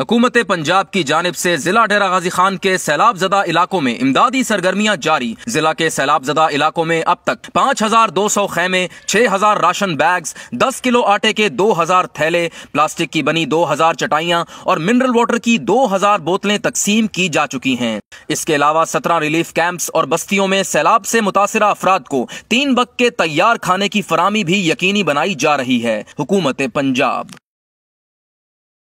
हुकूमत पंजाब की जानब से जिला डेरा गाजी खान के सैलाब जदा इलाकों में इमदादी सरगर्मियां जारी जिला के सैलाब जदा इलाकों में अब तक पाँच हजार दो सौ खेमे छह हजार राशन बैग्स दस किलो आटे के दो हजार थैले प्लास्टिक की बनी दो हजार चटाइयाँ और मिनरल वाटर की दो हजार बोतलें तकसीम की जा चुकी हैं इसके अलावा सत्रह रिलीफ कैंप्स और बस्तियों में सैलाब से मुतासर अफराद को तीन बग के तैयार खाने की फरहमी भी यकीनी बनाई जा रही है हुकूमत पंजाब